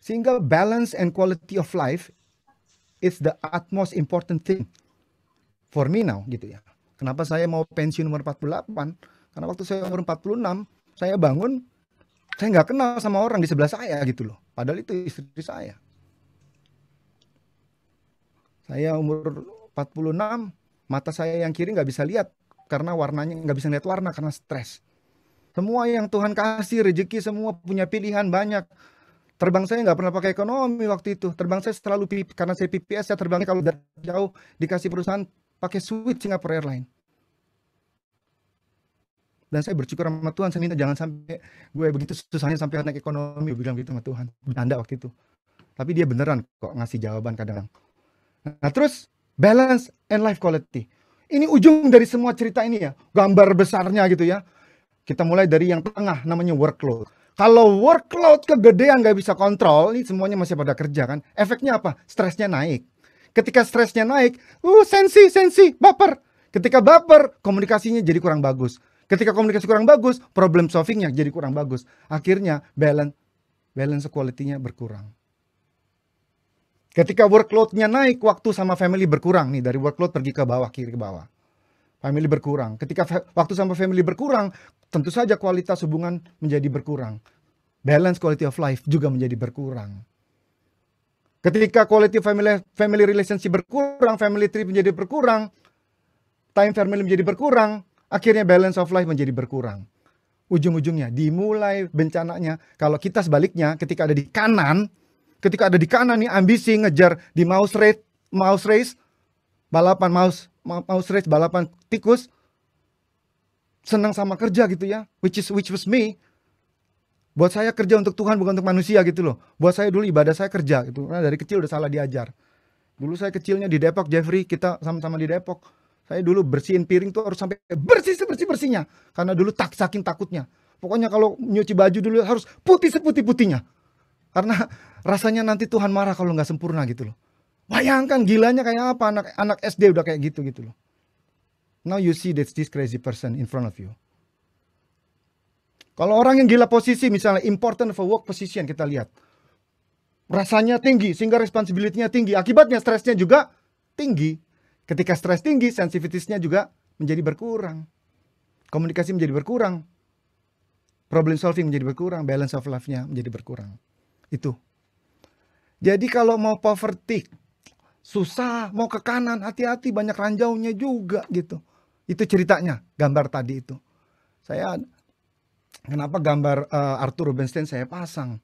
Sehingga balance and quality of life is the utmost important thing for me now gitu ya. Kenapa saya mau pensiun umur 48? Karena waktu saya umur 46, saya bangun, saya nggak kenal sama orang di sebelah saya gitu loh. Padahal itu istri saya. Saya umur 46, mata saya yang kiri nggak bisa lihat karena warnanya nggak bisa lihat warna karena stres. Semua yang Tuhan kasih, rezeki semua punya pilihan banyak. Terbang saya nggak pernah pakai ekonomi waktu itu. Terbang saya selalu karena saya PPS, ya terbangnya kalau jauh dikasih perusahaan pakai suite Singapore Airlines. Dan saya bersyukur sama Tuhan, saya minta jangan sampai gue begitu susahnya sampai naik ekonomi, bilang gitu sama Tuhan. Bercanda waktu itu. Tapi dia beneran kok ngasih jawaban kadang. Nah terus, balance and life quality. Ini ujung dari semua cerita ini ya, gambar besarnya gitu ya. Kita mulai dari yang tengah namanya workload. Kalau workload kegedean nggak bisa kontrol, ini semuanya masih pada kerja kan. Efeknya apa? Stresnya naik. Ketika stresnya naik, uh sensi, sensi, baper. Ketika baper, komunikasinya jadi kurang bagus. Ketika komunikasi kurang bagus, problem solvingnya jadi kurang bagus. Akhirnya balance, balance quality-nya berkurang. Ketika workload-nya naik, waktu sama family berkurang nih dari workload pergi ke bawah, kiri ke bawah family berkurang. Ketika waktu sama family berkurang, tentu saja kualitas hubungan menjadi berkurang. Balance quality of life juga menjadi berkurang. Ketika quality family family relationship berkurang, family trip menjadi berkurang, time family menjadi berkurang, akhirnya balance of life menjadi berkurang. Ujung-ujungnya dimulai bencananya kalau kita sebaliknya ketika ada di kanan, ketika ada di kanan nih ambisi ngejar di mouse rate, mouse race, balapan maus, maus race balapan tikus senang sama kerja gitu ya which is which was me buat saya kerja untuk Tuhan bukan untuk manusia gitu loh buat saya dulu ibadah saya kerja gitu karena dari kecil udah salah diajar dulu saya kecilnya di Depok Jeffrey kita sama-sama di Depok saya dulu bersihin piring tuh harus sampai bersih sebersih bersihnya karena dulu tak saking takutnya pokoknya kalau nyuci baju dulu harus putih seputih putihnya karena rasanya nanti Tuhan marah kalau nggak sempurna gitu loh Bayangkan gilanya kayak apa anak anak SD udah kayak gitu gitu loh. Now you see that this crazy person in front of you. Kalau orang yang gila posisi misalnya important for work position kita lihat. Rasanya tinggi sehingga responsibility-nya tinggi. Akibatnya stresnya juga tinggi. Ketika stres tinggi, sensitivitasnya juga menjadi berkurang. Komunikasi menjadi berkurang. Problem solving menjadi berkurang, balance of life-nya menjadi berkurang. Itu. Jadi kalau mau poverty susah, mau ke kanan, hati-hati banyak ranjaunya juga gitu. Itu ceritanya, gambar tadi itu. Saya kenapa gambar uh, Arthur Rubinstein saya pasang?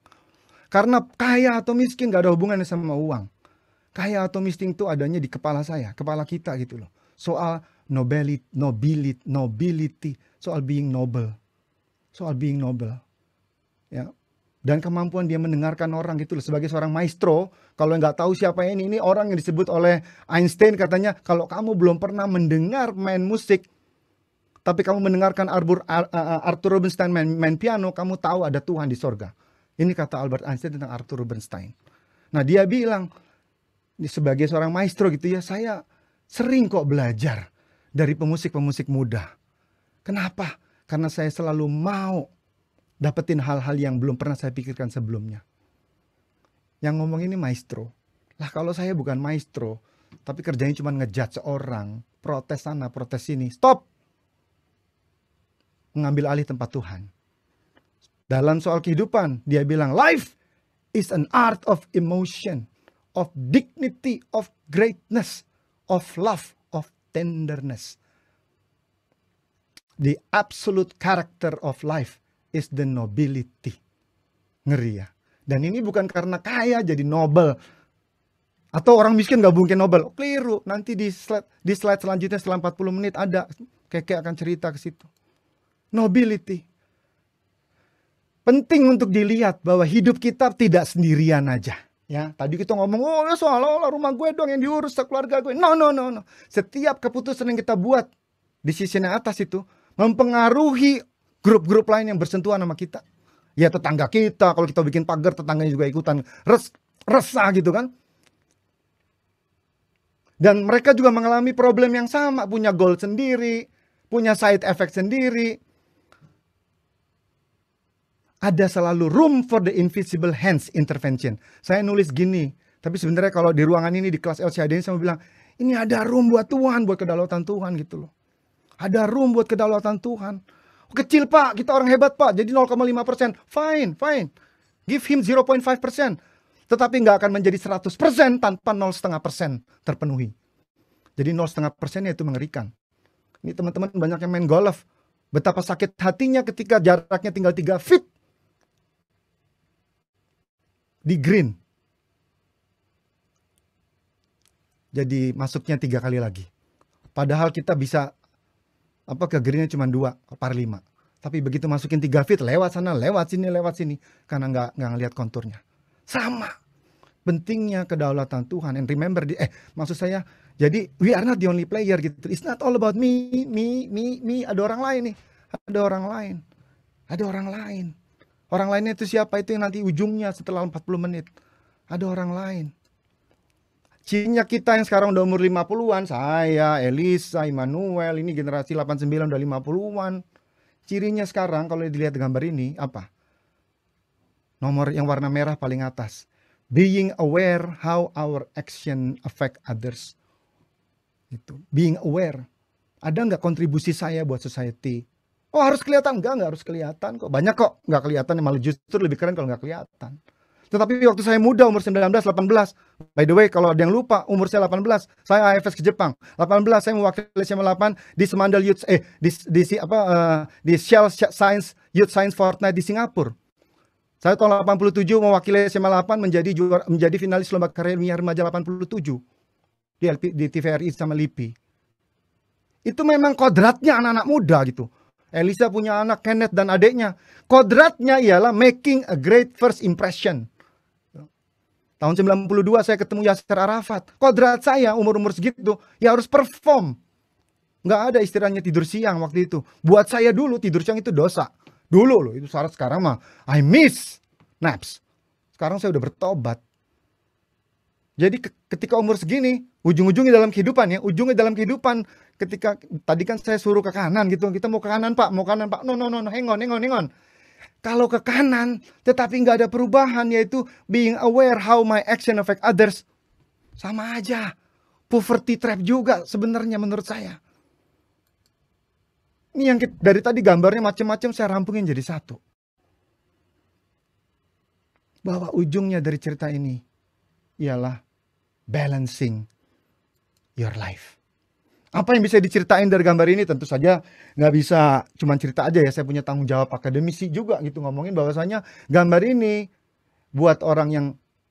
Karena kaya atau miskin gak ada hubungannya sama uang. Kaya atau miskin itu adanya di kepala saya, kepala kita gitu loh. Soal nobility, nobility, nobility, soal being noble. Soal being noble. Ya, dan kemampuan dia mendengarkan orang gitu loh sebagai seorang maestro kalau nggak tahu siapa ini ini orang yang disebut oleh Einstein katanya kalau kamu belum pernah mendengar main musik tapi kamu mendengarkan Arbur, Arthur Rubinstein main, main piano kamu tahu ada Tuhan di sorga ini kata Albert Einstein tentang Arthur Rubinstein nah dia bilang sebagai seorang maestro gitu ya saya sering kok belajar dari pemusik-pemusik muda kenapa karena saya selalu mau dapetin hal-hal yang belum pernah saya pikirkan sebelumnya. Yang ngomong ini maestro. Lah kalau saya bukan maestro, tapi kerjanya cuma ngejudge seorang, protes sana, protes sini. Stop! Mengambil alih tempat Tuhan. Dalam soal kehidupan, dia bilang, life is an art of emotion, of dignity, of greatness, of love, of tenderness. The absolute character of life is the nobility. Ngeri ya. Dan ini bukan karena kaya jadi nobel Atau orang miskin gak mungkin noble. Oh, keliru. Nanti di slide, di slide selanjutnya setelah 40 menit ada. Keke akan cerita ke situ. Nobility. Penting untuk dilihat bahwa hidup kita tidak sendirian aja. Ya, tadi kita ngomong, oh ya soal olah rumah gue doang yang diurus, keluarga gue. No, no, no, no. Setiap keputusan yang kita buat, di sisi yang atas itu, mempengaruhi grup-grup lain yang bersentuhan sama kita. Ya tetangga kita, kalau kita bikin pagar tetangganya juga ikutan res resah gitu kan. Dan mereka juga mengalami problem yang sama, punya goal sendiri, punya side effect sendiri. Ada selalu room for the invisible hands intervention. Saya nulis gini, tapi sebenarnya kalau di ruangan ini di kelas LCAD ini saya bilang, ini ada room buat Tuhan, buat kedaulatan Tuhan gitu loh. Ada room buat kedaulatan Tuhan kecil pak, kita orang hebat pak, jadi 0,5 persen. Fine, fine. Give him 0,5 persen. Tetapi nggak akan menjadi 100 persen tanpa 0,5 persen terpenuhi. Jadi 0,5 persennya itu mengerikan. Ini teman-teman banyak yang main golf. Betapa sakit hatinya ketika jaraknya tinggal 3 feet. Di green. Jadi masuknya tiga kali lagi. Padahal kita bisa apa ke greennya cuma dua par lima tapi begitu masukin tiga feet lewat sana lewat sini lewat sini karena nggak nggak ngelihat konturnya sama pentingnya kedaulatan Tuhan and remember eh maksud saya jadi we are not the only player gitu it's not all about me me me me ada orang lain nih ada orang lain ada orang lain orang lainnya itu siapa itu yang nanti ujungnya setelah 40 menit ada orang lain Cirinya kita yang sekarang udah umur 50-an, saya, Elisa, Immanuel, ini generasi 89 udah 50-an. Cirinya sekarang kalau dilihat gambar ini apa? Nomor yang warna merah paling atas. Being aware how our action affect others. Itu. Being aware. Ada nggak kontribusi saya buat society? Oh harus kelihatan? Enggak, enggak harus kelihatan kok. Banyak kok nggak kelihatan. Malah justru lebih keren kalau nggak kelihatan. Tetapi waktu saya muda umur 19, 18. By the way kalau ada yang lupa umur saya 18, saya AFS ke Jepang. 18 saya mewakili SMA 8 di Semandal Youth eh di di, di apa uh, di Shell Science Youth Science Fortnite di Singapura. Saya tahun 87 mewakili SMA 8 menjadi juara, menjadi finalis lomba karya remaja 87 di LP, di TVRI sama LIPI. Itu memang kodratnya anak-anak muda gitu. Elisa punya anak Kenneth dan adiknya. Kodratnya ialah making a great first impression. Tahun 92 saya ketemu Yasser Arafat. Kodrat saya umur-umur segitu ya harus perform. Nggak ada istilahnya tidur siang waktu itu. Buat saya dulu tidur siang itu dosa. Dulu loh itu syarat sekarang mah I miss naps. Sekarang saya udah bertobat. Jadi ketika umur segini, ujung-ujungnya dalam kehidupan ya, ujungnya dalam kehidupan ketika tadi kan saya suruh ke kanan gitu, kita mau ke kanan Pak, mau ke kanan Pak. No no no, no. hang on, hang on, hang on. Kalau ke kanan, tetapi nggak ada perubahan, yaitu being aware how my action affect others, sama aja. Poverty trap juga sebenarnya menurut saya. Ini yang kita, dari tadi gambarnya macam-macam saya rampungin jadi satu. Bahwa ujungnya dari cerita ini ialah balancing your life. Apa yang bisa diceritain dari gambar ini tentu saja nggak bisa cuman cerita aja ya. Saya punya tanggung jawab akademisi juga gitu ngomongin bahwasanya gambar ini buat orang yang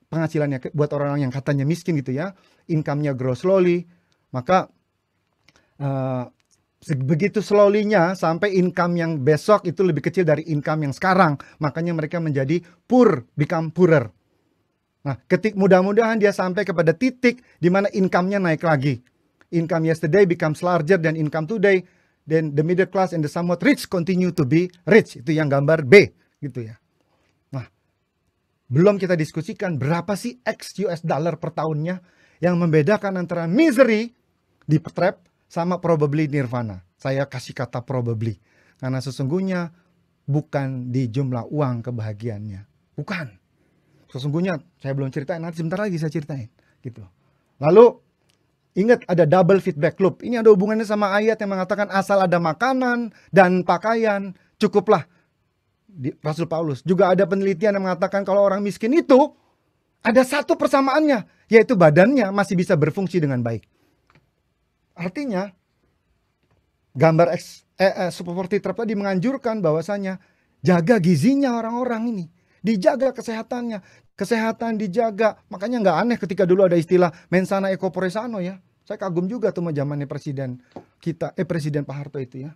penghasilannya buat orang yang katanya miskin gitu ya, income-nya grow slowly, maka uh, begitu slowly-nya sampai income yang besok itu lebih kecil dari income yang sekarang. Makanya mereka menjadi poor, become poorer. Nah, ketik mudah-mudahan dia sampai kepada titik di mana income-nya naik lagi income yesterday becomes larger than income today, then the middle class and the somewhat rich continue to be rich. Itu yang gambar B gitu ya. Nah, belum kita diskusikan berapa sih X US dollar per tahunnya yang membedakan antara misery di trap sama probably nirvana. Saya kasih kata probably karena sesungguhnya bukan di jumlah uang kebahagiaannya. Bukan. Sesungguhnya saya belum ceritain nanti sebentar lagi saya ceritain gitu. Lalu Ingat ada double feedback loop. Ini ada hubungannya sama ayat yang mengatakan asal ada makanan dan pakaian cukuplah. Di, Rasul Paulus juga ada penelitian yang mengatakan kalau orang miskin itu ada satu persamaannya yaitu badannya masih bisa berfungsi dengan baik. Artinya gambar eks, eh, eh, seperti trap tadi menganjurkan bahwasanya jaga gizinya orang-orang ini, dijaga kesehatannya, kesehatan dijaga. Makanya nggak aneh ketika dulu ada istilah mensana eko poresano ya. Saya kagum juga tuh zamannya presiden kita, eh presiden Pak Harto itu ya.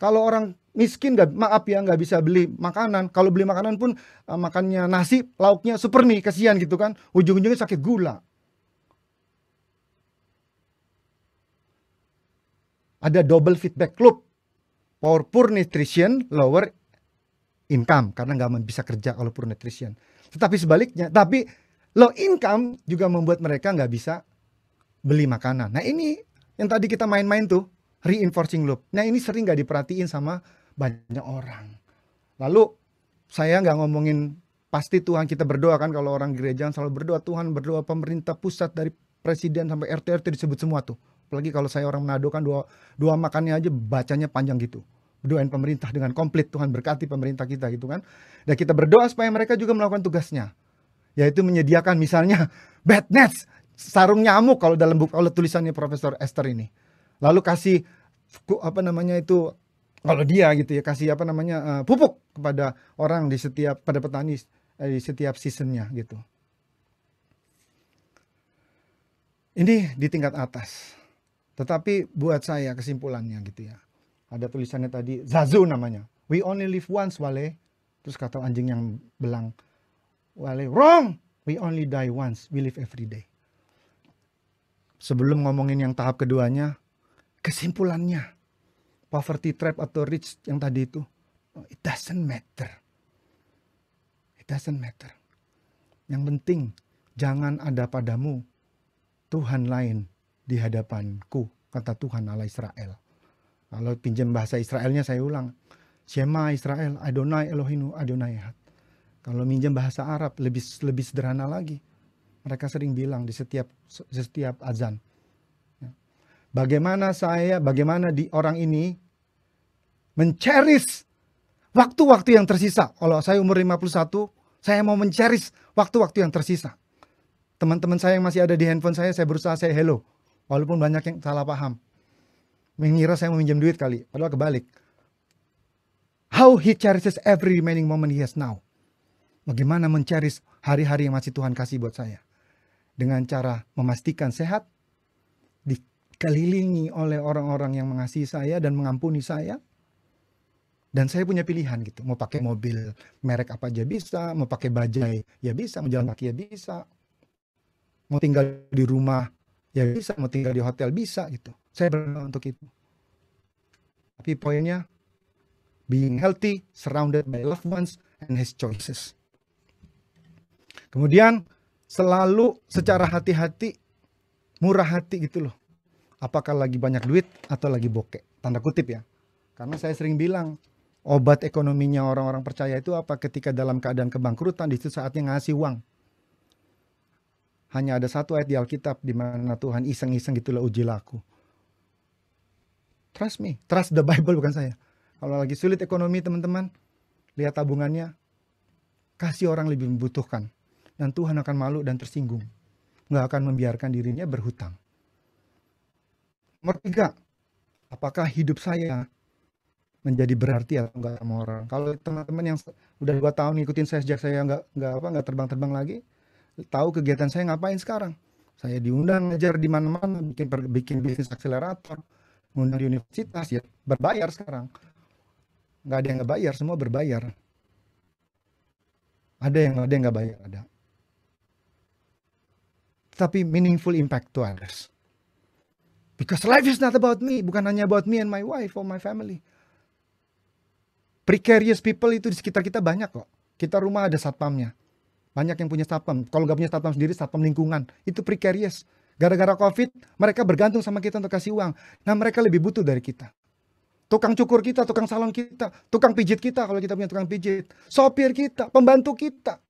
Kalau orang miskin nggak maaf ya nggak bisa beli makanan. Kalau beli makanan pun uh, makannya nasi, lauknya super nih, kasihan gitu kan. Ujung-ujungnya sakit gula. Ada double feedback loop. Poor poor nutrition lower income karena nggak bisa kerja kalau poor nutrition. Tetapi sebaliknya, tapi low income juga membuat mereka nggak bisa beli makanan. Nah ini yang tadi kita main-main tuh reinforcing loop. Nah ini sering nggak diperhatiin sama banyak orang. Lalu saya nggak ngomongin pasti Tuhan kita berdoa kan kalau orang gereja selalu berdoa Tuhan berdoa pemerintah pusat dari presiden sampai RT RT disebut semua tuh. Apalagi kalau saya orang Manado kan dua dua makannya aja bacanya panjang gitu. Doain pemerintah dengan komplit. Tuhan berkati pemerintah kita gitu kan. Dan kita berdoa supaya mereka juga melakukan tugasnya. Yaitu menyediakan misalnya bed nets. Sarung nyamuk kalau dalam buku kalau tulisannya Profesor Esther ini. Lalu kasih apa namanya itu kalau dia gitu ya kasih apa namanya uh, pupuk kepada orang di setiap pada petani eh, di setiap seasonnya gitu. Ini di tingkat atas. Tetapi buat saya kesimpulannya gitu ya ada tulisannya tadi Zazu namanya we only live once wale terus kata anjing yang belang wale wrong we only die once we live every day sebelum ngomongin yang tahap keduanya kesimpulannya poverty trap atau rich yang tadi itu it doesn't matter it doesn't matter yang penting jangan ada padamu Tuhan lain di hadapanku, kata Tuhan Allah Israel. Kalau pinjam bahasa Israelnya saya ulang. Shema Israel, Adonai Elohinu, Adonai Ehad. Kalau pinjam bahasa Arab lebih lebih sederhana lagi. Mereka sering bilang di setiap setiap azan. Ya. Bagaimana saya, bagaimana di orang ini menceris waktu-waktu yang tersisa. Kalau saya umur 51, saya mau menceris waktu-waktu yang tersisa. Teman-teman saya yang masih ada di handphone saya, saya berusaha saya hello. Walaupun banyak yang salah paham mengira saya meminjam duit kali, padahal kebalik. How he cherishes every remaining moment he has now. Bagaimana menceris hari-hari yang masih Tuhan kasih buat saya. Dengan cara memastikan sehat, dikelilingi oleh orang-orang yang mengasihi saya dan mengampuni saya. Dan saya punya pilihan gitu, mau pakai mobil merek apa aja bisa, mau pakai bajai ya bisa, mau jalan kaki ya bisa, mau tinggal di rumah ya bisa, mau tinggal di hotel bisa gitu. Saya berdoa untuk itu. Tapi poinnya, being healthy, surrounded by loved ones, and his choices. Kemudian, selalu secara hati-hati, murah hati gitu loh. Apakah lagi banyak duit atau lagi bokeh? Tanda kutip ya. Karena saya sering bilang, obat ekonominya orang-orang percaya itu apa? Ketika dalam keadaan kebangkrutan, di situ saatnya ngasih uang hanya ada satu ayat di Alkitab di mana Tuhan iseng-iseng gitulah uji laku. Trust me, trust the Bible bukan saya. Kalau lagi sulit ekonomi teman-teman, lihat tabungannya, kasih orang lebih membutuhkan. Dan Tuhan akan malu dan tersinggung. Nggak akan membiarkan dirinya berhutang. Nomor tiga, apakah hidup saya menjadi berarti atau enggak sama orang. Kalau teman-teman yang udah dua tahun ngikutin saya sejak saya nggak nggak apa nggak terbang-terbang lagi, tahu kegiatan saya ngapain sekarang. Saya diundang ngajar di mana-mana, bikin bikin bisnis akselerator, ngundang di universitas ya berbayar sekarang nggak ada yang nggak bayar semua berbayar ada yang ada yang nggak bayar ada tapi meaningful impact to others because life is not about me bukan hanya about me and my wife or my family precarious people itu di sekitar kita banyak kok kita rumah ada satpamnya banyak yang punya satpam kalau nggak punya satpam sendiri satpam lingkungan itu precarious Gara-gara COVID, mereka bergantung sama kita untuk kasih uang. Nah, mereka lebih butuh dari kita. Tukang cukur kita, tukang salon kita, tukang pijit kita kalau kita punya tukang pijit, sopir kita, pembantu kita.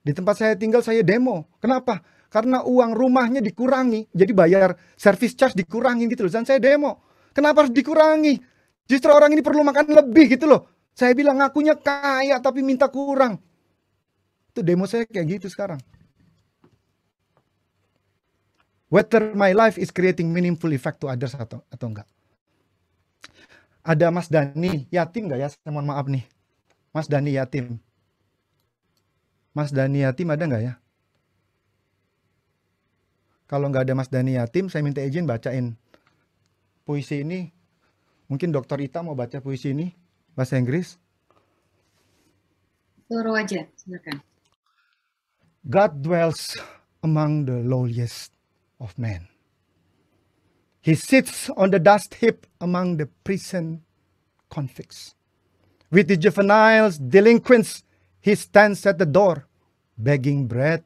Di tempat saya tinggal saya demo. Kenapa? Karena uang rumahnya dikurangi, jadi bayar service charge dikurangin gitu loh. Dan saya demo. Kenapa harus dikurangi? Justru orang ini perlu makan lebih gitu loh. Saya bilang ngakunya kaya tapi minta kurang. Itu demo saya kayak gitu sekarang. Whether my life is creating meaningful effect to others atau atau enggak. Ada Mas Dani, yatim enggak ya? Saya mohon maaf nih. Mas Dani yatim. Mas Dani yatim ada enggak ya? Kalau enggak ada Mas Dani yatim, saya minta izin bacain puisi ini. Mungkin Dokter Ita mau baca puisi ini bahasa Inggris. Suruh aja, silakan. God dwells among the lowliest. of men, He sits on the dust heap among the prison convicts. With the juveniles, delinquents, he stands at the door, begging bread.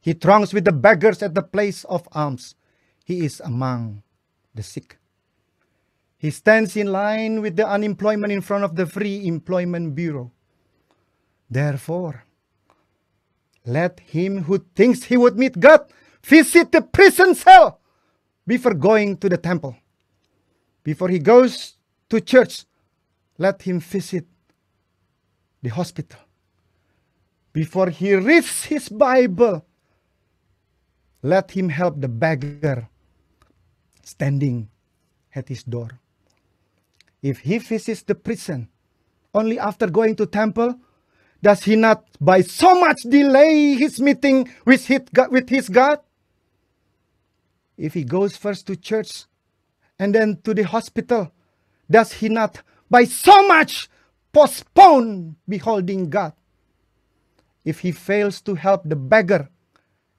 He throngs with the beggars at the place of alms. He is among the sick. He stands in line with the unemployment in front of the Free Employment Bureau. Therefore, let him who thinks he would meet God visit the prison cell before going to the temple. Before he goes to church, let him visit the hospital. Before he reads his Bible, let him help the beggar standing at his door. If he visits the prison only after going to temple, does he not by so much delay his meeting with his God? if he goes first to church and then to the hospital, does he not by so much postpone beholding God? If he fails to help the beggar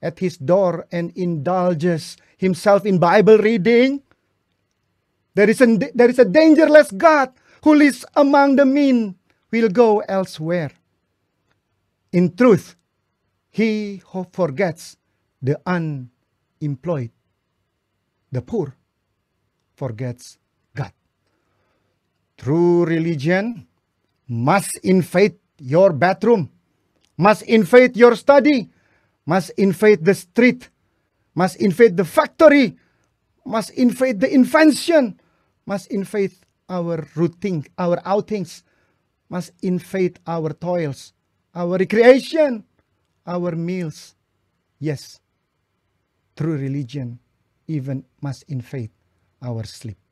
at his door and indulges himself in Bible reading, there is a, there is a dangerless God who lives among the mean will go elsewhere. In truth, he who forgets the unemployed the poor forgets God. True religion must invade your bathroom, must invade your study, must invade the street, must invade the factory, must invade the invention, must invade our routine, our outings, must invade our toils, our recreation, our meals. Yes, true religion even must invade our sleep.